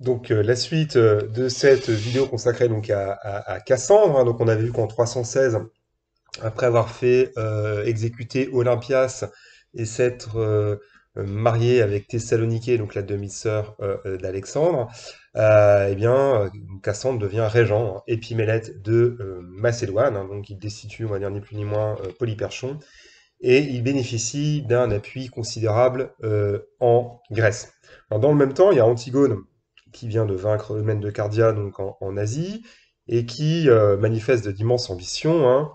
Donc euh, la suite euh, de cette vidéo consacrée donc à, Cassandre, hein, donc on avait vu qu'en 316, après avoir fait euh, exécuter Olympias et s'être marié avec Thessalonique, donc la demi-sœur d'Alexandre, eh bien Cassandre devient régent, hein, épimélète de Macédoine, hein, donc il destitue, on va ni plus ni moins, Polyperchon, et il bénéficie d'un appui considérable en Grèce. dans le même temps, il y a Antigone, qui vient de vaincre Eumène de Cardia donc en, Asie et qui euh, manifeste d'immenses ambitions. Hein.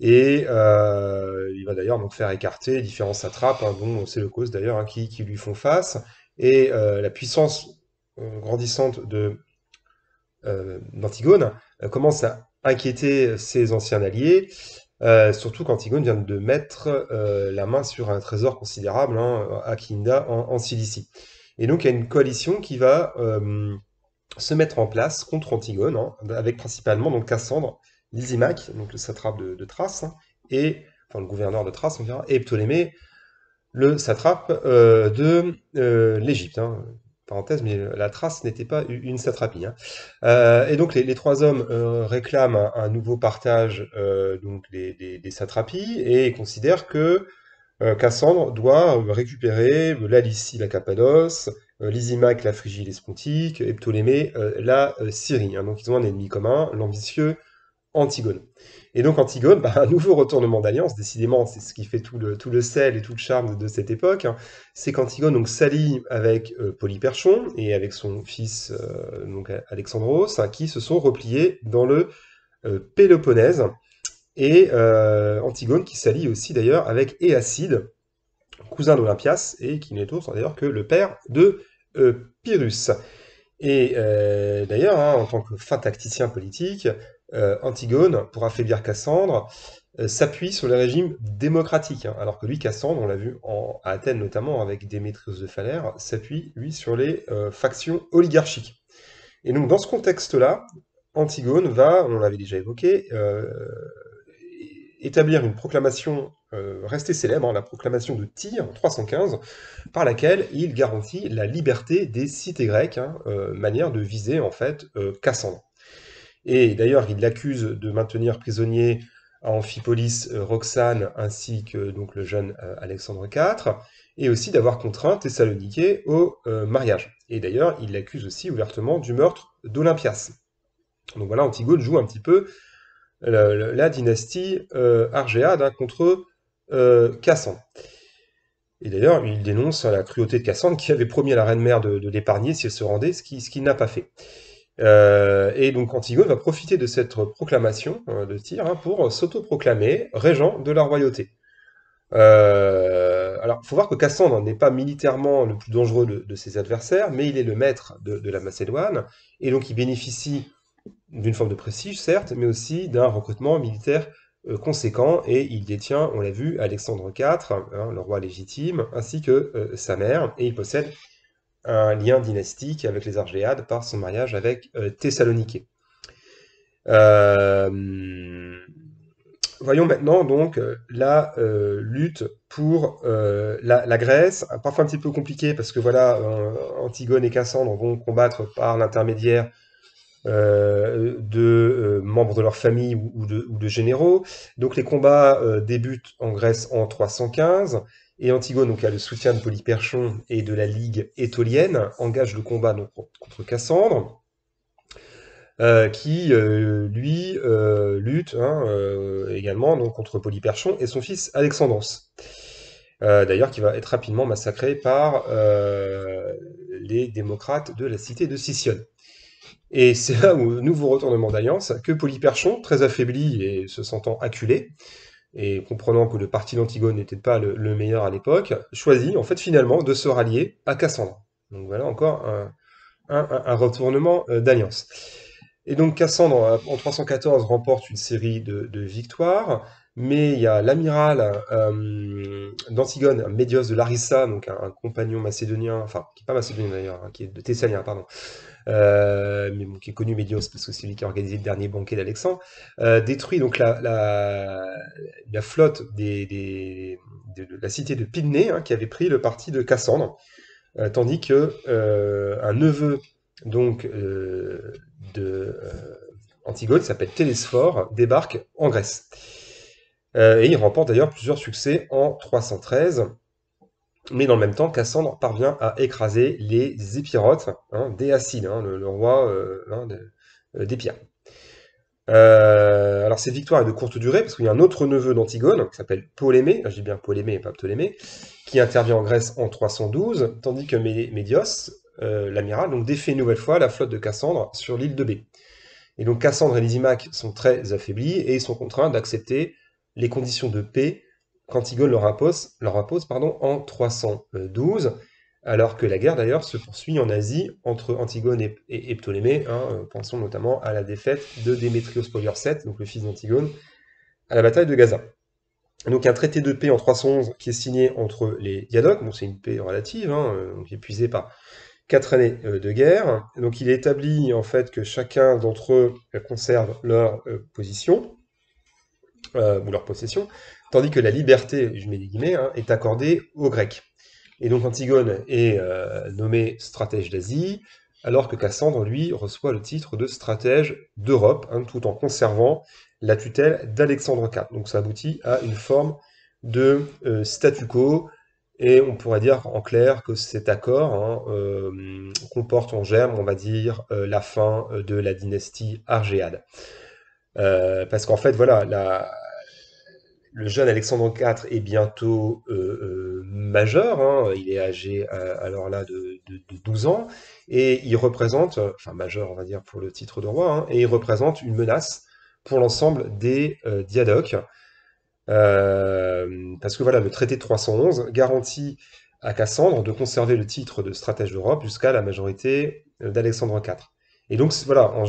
et euh, il va d'ailleurs donc faire écarter différents satrapes, hein, dont c'est le cause d'ailleurs, hein, qui, lui font face. Et euh, la puissance grandissante de d'Antigone commence à inquiéter ses anciens alliés, surtout qu'Antigone vient de mettre la main sur un trésor considérable à Kinda en, en Cilicie. Et donc, il y a une coalition qui va euh, se mettre en place contre Antigone, hein, avec principalement donc Cassandre, Lysimach, donc le satrape de, Thrace, hein, et enfin le gouverneur de Thrace, on et Ptolémée, le satrape euh, de euh, l'Égypte. Hein, parenthèse, mais la Thrace n'était pas une satrapie. et donc les, trois hommes réclament un, nouveau partage donc des, des, satrapies et considèrent que euh, Cassandre doit euh, récupérer la Lycie, la Cappadoce, euh, l'Isimac, la Phrygie, les Spontiques, et Ptolémée, la Syrie. Hein. donc ils ont un ennemi commun, l'ambitieux Antigone. Et donc Antigone, bah, un nouveau retournement d'alliance, décidément, c'est ce qui fait tout le, tout le sel et tout le charme de, cette époque, hein. c'est qu'Antigone s'allie avec Polyperchon et avec son fils donc Alexandros, hein, qui se sont repliés dans le Péloponnèse et euh, Antigone qui s'allie aussi d'ailleurs avec Éacide, cousin d'Olympias, et qui n'est autre d'ailleurs que le père de euh, Pyrrhus. Et euh, d'ailleurs, hein, en tant que fin tacticien politique, Antigone, pour affaiblir Cassandre, s'appuie sur le régime démocratique, hein, alors que lui, Cassandre, on l'a vu en, à Athènes notamment avec Démétrios de Phalère, s'appuie, lui, sur les factions oligarchiques. Et donc, dans ce contexte-là, Antigone va, on l'avait déjà évoqué, établir une proclamation euh, restée célèbre, hein, la proclamation de Tyr 315, par laquelle il garantit la liberté des cités grecques, hein, euh, manière de viser en fait euh, Cassandre. Et d'ailleurs, il l'accuse de maintenir prisonnier à Amphipolis Roxane ainsi que donc le jeune Alexandre IV, et aussi d'avoir contraint Thessalonique au mariage. Et d'ailleurs, il l'accuse aussi ouvertement du meurtre d'Olympias. Donc voilà, Antigone joue un petit peu la, dynastie euh, argéade hein, contre euh, Cassandre. Et d'ailleurs, il dénonce hein, la cruauté de Cassandre qui avait promis à la reine-mère de, l'épargner si elle se rendait, ce qu'il n'a pas fait. Euh, et donc Antigone va profiter de cette proclamation de tir hein, pour s'autoproclamer régent de la royauté. alors, il faut voir que Cassandre n'est pas militairement le plus dangereux de, ses adversaires, mais il est le maître de la Macédoine, et donc il bénéficie d'une forme de prestige, certes, mais aussi d'un recrutement militaire euh, conséquent et il détient, on l'a vu, Alexandre IV, hein, le roi légitime, ainsi que euh, sa mère, et il possède un lien dynastique avec les Argéades par son mariage avec euh, Thessalonique. voyons maintenant donc la lutte pour la, Grèce, parfois un petit peu compliquée parce que voilà, Antigone et Cassandre vont combattre par l'intermédiaire euh, de euh, membres de leur famille ou de, généraux. Donc les combats euh, débutent en Grèce en 315. Et Antigone, donc, a le soutien de Polyperchon et de la Ligue étolienne, engage le combat donc, contre Cassandre. qui lui lutte hein, également donc, contre Polyperchon et son fils Alexandros. D'ailleurs, qui va être rapidement massacré par les démocrates de la cité de Sicyone. Et c'est là au nouveau retournement d'alliance, que Polyperchon, très affaibli et se sentant acculé, et comprenant que le parti d'Antigone n'était pas le, meilleur à l'époque, choisit en fait finalement de se rallier à Cassandre. Donc voilà encore un, retournement euh, d'alliance. Et donc Cassandre, euh, en 314, remporte une série de, victoires, mais il y a l'amiral euh, d'Antigone, Médios de Larissa, donc un, compagnon macédonien, enfin, qui n'est pas macédonien d'ailleurs, hein, qui est de Thessalien, pardon, euh, qui est connu Médios parce que c'est lui qui a organisé le dernier banquet d'Alexandre, euh, détruit donc la, flotte de, la cité de Pydnée hein, qui avait pris le parti de Cassandre, euh, tandis que un neveu donc euh, s'appelle Télésphore, débarque en Grèce. et il remporte d'ailleurs plusieurs succès en 313 mais dans le même temps, Cassandre parvient à écraser les Épirotes, hein, hein, le, roi euh, hein, euh, alors cette victoire est de courte durée, parce qu'il y a un autre neveu d'Antigone, qui s'appelle Polémée, je dis bien Ptolémée et pas Ptolémée, qui intervient en Grèce en 312, tandis que Médios, euh, l'amiral, donc défait une nouvelle fois la flotte de Cassandre sur l'île de B. Et donc Cassandre et Lysimac sont très affaiblis et ils sont contraints d'accepter les conditions de paix Antigone leur impose, leur impose pardon, en 312, alors que la guerre d'ailleurs se poursuit en Asie entre Antigone et, Ptolémée. Hein, euh, pensons notamment à la défaite de Démétrios Polior VII, donc le fils d'Antigone, à la bataille de Gaza. Donc un traité de paix en 311 qui est signé entre les Diadoques, bon c'est une paix relative, hein, euh, épuisée par quatre années euh, de guerre. Donc il établit en fait que chacun d'entre eux conserve leur position, ou leur possession, tandis que la liberté, je mets des guillemets, hein, est accordée aux Grecs. Et donc Antigone est euh, nommé stratège d'Asie, alors que Cassandre, lui, reçoit le titre de stratège d'Europe, hein, tout en conservant la tutelle d'Alexandre IV. Donc ça aboutit à une forme de euh, statu quo, et on pourrait dire en clair que cet accord hein, euh, comporte en germe, on va dire, la fin de la dynastie argéade. parce qu'en fait, voilà, la, le jeune Alexandre IV est bientôt euh, euh, majeur, hein. il est âgé euh, alors là de, 12 ans, et il représente, enfin majeur on va dire pour le titre de roi, hein, et il représente une menace pour l'ensemble des diadoques, parce que voilà, le traité de 311 garantit à Cassandre de conserver le titre de stratège d'Europe jusqu'à la majorité d'Alexandre IV. Et donc, voilà, on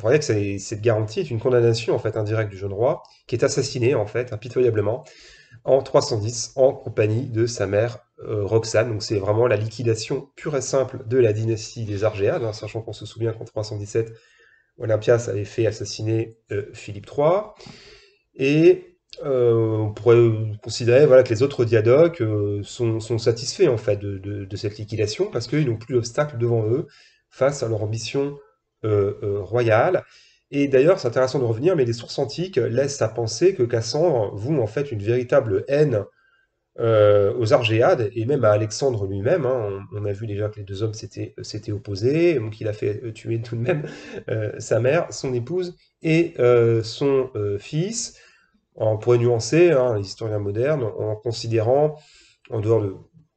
voyait que cette garantie est une condamnation en fait indirecte du jeune roi, qui est assassiné en fait impitoyablement en 310 en compagnie de sa mère euh, Roxane. Donc c'est vraiment la liquidation pure et simple de la dynastie des Argéades, hein, sachant qu'on se souvient qu'en 317, Olympias avait fait assassiner euh, Philippe III. Et euh, on pourrait considérer voilà, que les autres diadoques sont, satisfaits en fait de, cette liquidation parce qu'ils n'ont plus d'obstacle devant eux face à leur ambition euh, euh, royale. Et d'ailleurs, c'est intéressant de revenir, mais les sources antiques laissent à penser que Cassandre voue en fait une véritable haine euh, aux Argéades et même à Alexandre lui-même. Hein. On, a vu déjà que les deux hommes s'étaient opposés, donc il a fait tuer tout de même sa mère, son épouse et son fils. en point nuancé, hein, l'historien moderne en considérant, en dehors de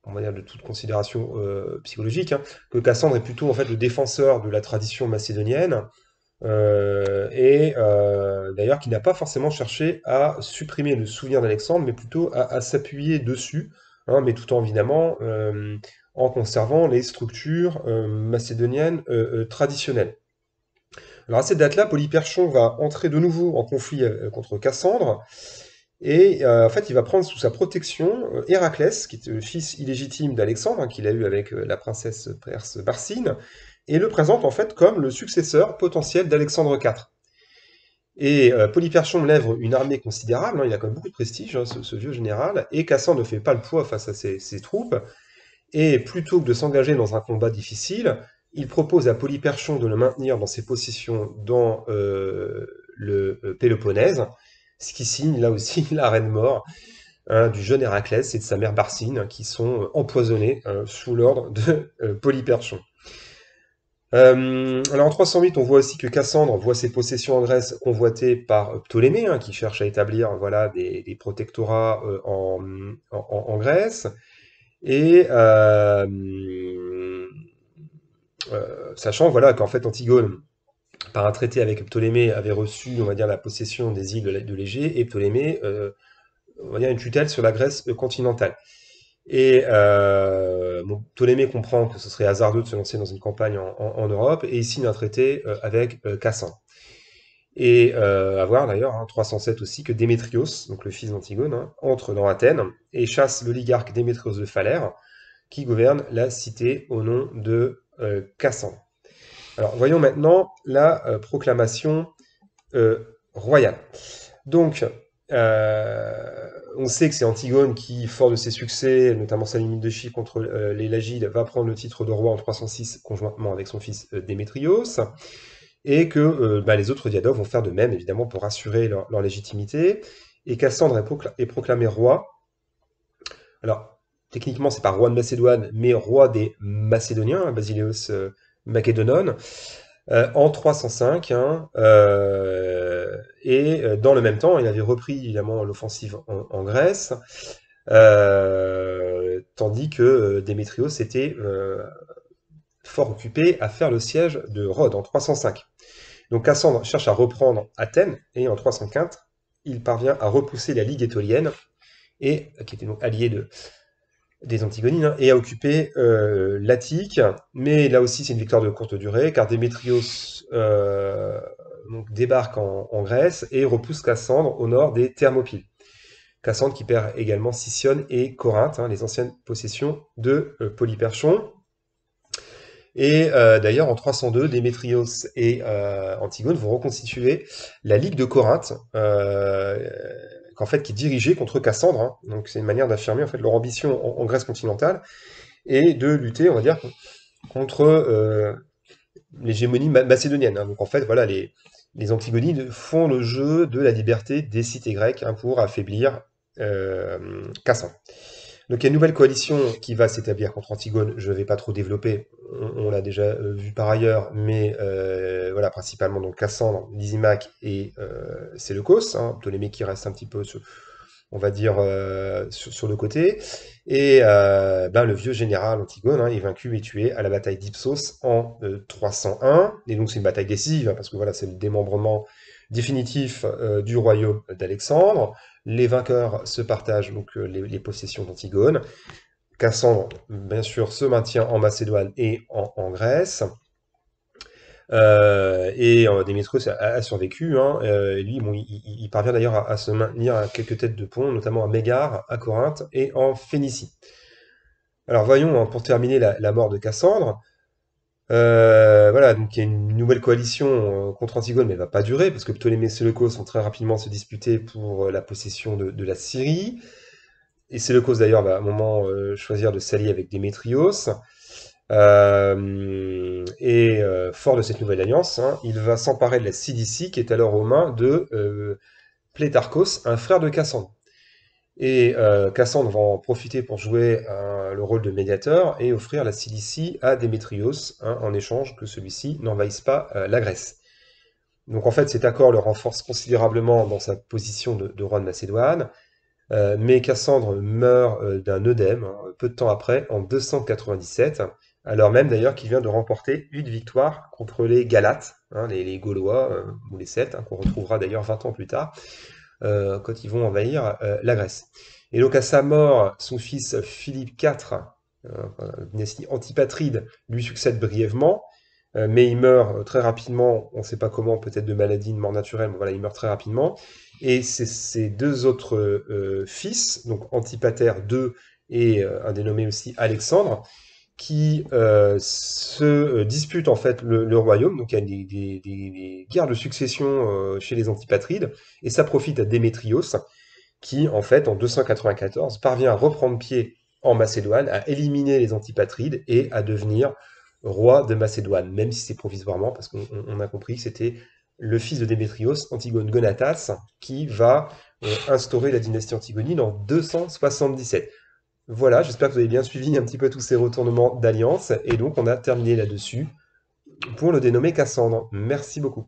on va de toute considération euh, psychologique, hein, que Cassandre est plutôt en fait le défenseur de la tradition macédonienne, euh, et euh, d'ailleurs qu'il n'a pas forcément cherché à supprimer le souvenir d'Alexandre, mais plutôt à, s'appuyer dessus, hein, mais tout en évidemment en conservant les structures macédoniennes traditionnelles. Alors à cette date-là, Polyperchon va entrer de nouveau en conflit contre Cassandre, et euh, en fait, il va prendre sous sa protection euh, Héraclès, qui est le fils illégitime d'Alexandre, hein, qu'il a eu avec euh, la princesse perse Barcine, et le présente en fait comme le successeur potentiel d'Alexandre IV. Et Polyperchon lève une armée considérable, hein, il a quand même beaucoup de prestige, hein, ce, vieux général, et Cassan ne fait pas le poids face à ses, ses troupes, et plutôt que de s'engager dans un combat difficile, il propose à Polyperchon de le maintenir dans ses positions dans le Péloponnèse, ce qui signe là aussi la reine mort hein, du jeune Héraclès et de sa mère Barsine, hein, qui sont euh, empoisonnés hein, sous l'ordre de euh, Polyperchon. Euh, alors en 308, on voit aussi que Cassandre voit ses possessions en Grèce convoitées par Ptolémée, qui cherche à établir voilà, des, protectorats en, Grèce. Et sachant voilà, qu'en fait Antigone par un traité avec Ptolémée, avait reçu, on va dire, la possession des îles de l'Égée, et Ptolémée, euh, on va dire, une tutelle sur la Grèce euh, continentale. Et euh, Ptolémée comprend que ce serait hasardeux de se lancer dans une campagne en, Europe, et il signe un traité avec Cassan. Et à voir d'ailleurs, hein, en 307 aussi, que Démétrios, donc le fils d'Antigone, hein, entre dans Athènes et chasse l'oligarque Démétrios de Phalère, qui gouverne la cité au nom de Cassan. Alors, voyons maintenant la euh, proclamation euh, royale. Donc, euh, on sait que c'est Antigone qui, fort de ses succès, notamment sa limite de chiffre contre les Lagides, va prendre le titre de roi en 306 conjointement avec son fils Démétrios, et que bah, les autres diadoques vont faire de même, évidemment, pour assurer leur, légitimité. Et Cassandre est, proclamé roi. Alors, techniquement, c'est pas roi de Macédoine, mais roi des Macédoniens. Hein, Basileos Macédonon, euh, en 305. Hein, euh, et euh, dans le même temps, il avait repris évidemment l'offensive en, Grèce, tandis que Démétrios était fort occupé à faire le siège de Rhodes en 305. Donc Cassandre cherche à reprendre Athènes et en 304, il parvient à repousser la Ligue étolienne, et, qui était donc alliée de, des Antigonines hein, et a occupé euh, l'Attique. Mais là aussi, c'est une victoire de courte durée car Démétrios euh, débarque en, Grèce et repousse Cassandre au nord des Thermopyles. Cassandre qui perd également Sicyone et Corinthe, hein, les anciennes possessions de euh, Polyperchon. Et d'ailleurs, en 302, Démétrios et Antigone vont reconstituer la Ligue de Corinthe, qu'en fait, qui dirigeait contre Cassandre. Hein. Donc, c'est une manière d'affirmer en fait leur ambition en, Grèce continentale et de lutter, on va dire, contre euh, l'hégémonie macédonienne. Hein. Donc, en fait, voilà, les, Antigonides font le jeu de la liberté des cités grecques hein, pour affaiblir euh, Cassandre. Donc il y a une nouvelle coalition qui va s'établir contre Antigone. Je ne vais pas trop développer, on, l'a déjà euh, vu par ailleurs, mais euh, voilà, principalement donc Cassandre, Lysimac et euh, Séleucos. Hein. Ptolémée qui reste un petit peu, sur, on va dire, euh, sur, le côté. Et ben, le vieux général Antigone hein, est vaincu et tué à la bataille d'Ipsos en 301. Et donc c'est une bataille décisive, hein, parce que voilà, c'est le démembrement définitif du royaume d'Alexandre. Les vainqueurs se partagent donc euh, les, possessions d'Antigone. Cassandre, bien sûr, se maintient en Macédoine et en, Grèce. Euh, et euh, a, survécu. Hein. Euh, lui, il, parvient d'ailleurs à, se maintenir à quelques têtes de pont, notamment à Mégare, à Corinthe et en Phénicie. Alors voyons, hein, pour terminer la, mort de Cassandre, euh, voilà, donc il y a une nouvelle coalition euh, contre Antigone, mais elle ne va pas durer, parce que Ptolémée et Séleucos vont très rapidement se disputer pour euh, la possession de, la Syrie. Et Séleucos d'ailleurs va à un moment choisir de s'allier avec Démétrios. et fort de cette nouvelle alliance, hein, il va s'emparer de la Sidicie, qui est alors aux mains de Plétarchos, un frère de Cassandre. Et euh, Cassandre va en profiter pour jouer euh, le rôle de médiateur et offrir la Cilicie à Démétrios hein, en échange que celui-ci n'envahisse pas euh, la Grèce. Donc en fait cet accord le renforce considérablement dans sa position de, roi de Macédoine, mais Cassandre meurt d'un œdème hein, peu de temps après, en 297, alors même d'ailleurs qu'il vient de remporter une victoire contre les Galates, hein, les, les, Gaulois ou les Celtes, qu'on retrouvera d'ailleurs 20 ans plus tard. Euh, quand ils vont envahir euh, la Grèce. Et donc à sa mort, son fils Philippe euh, IV, la antipatride, lui succède brièvement, mais il meurt très rapidement, on ne sait pas comment, peut-être de maladie, de mort naturelle, mais voilà, il meurt très rapidement. Et ses deux autres fils, donc Antipater II et un dénommé aussi Alexandre, qui euh, se euh, disputent en fait le, royaume, donc il y a des, guerres de succession euh, chez les antipatrides, et ça profite à Démétrios, qui en fait en 294 parvient à reprendre pied en Macédoine, à éliminer les antipatrides et à devenir roi de Macédoine, même si c'est provisoirement, parce qu'on a compris que c'était le fils de Démétrios, Antigone Gonatas, qui va instaurer la dynastie Antigonine en 277. Voilà, j'espère que vous avez bien suivi un petit peu tous ces retournements d'alliance. Et donc, on a terminé là-dessus pour le dénommer Cassandre. Merci beaucoup.